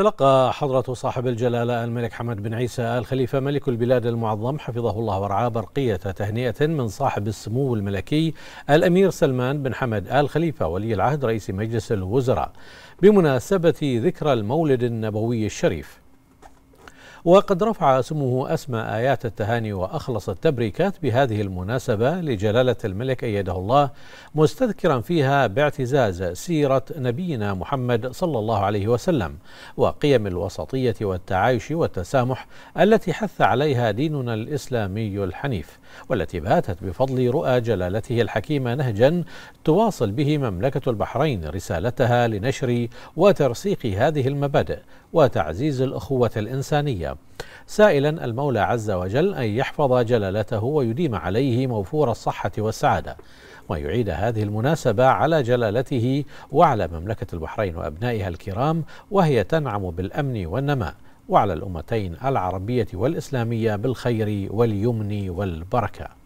تلقى حضرة صاحب الجلالة الملك حمد بن عيسى آل خليفة ملك البلاد المعظم حفظه الله ورعاه برقية تهنئة من صاحب السمو الملكي الأمير سلمان بن حمد آل خليفة ولي العهد رئيس مجلس الوزراء بمناسبة ذكرى المولد النبوي الشريف وقد رفع سموه أسمى آيات التهاني وأخلص التبريكات بهذه المناسبة لجلالة الملك أيده الله مستذكرا فيها باعتزاز سيرة نبينا محمد صلى الله عليه وسلم وقيم الوسطية والتعايش والتسامح التي حث عليها ديننا الإسلامي الحنيف والتي باتت بفضل رؤى جلالته الحكيمة نهجا تواصل به مملكة البحرين رسالتها لنشر وترسيخ هذه المبادئ وتعزيز الأخوة الإنسانية سائلا المولى عز وجل أن يحفظ جلالته ويديم عليه موفور الصحة والسعادة ويعيد هذه المناسبة على جلالته وعلى مملكة البحرين وأبنائها الكرام وهي تنعم بالأمن والنماء وعلى الأمتين العربية والإسلامية بالخير واليمن والبركة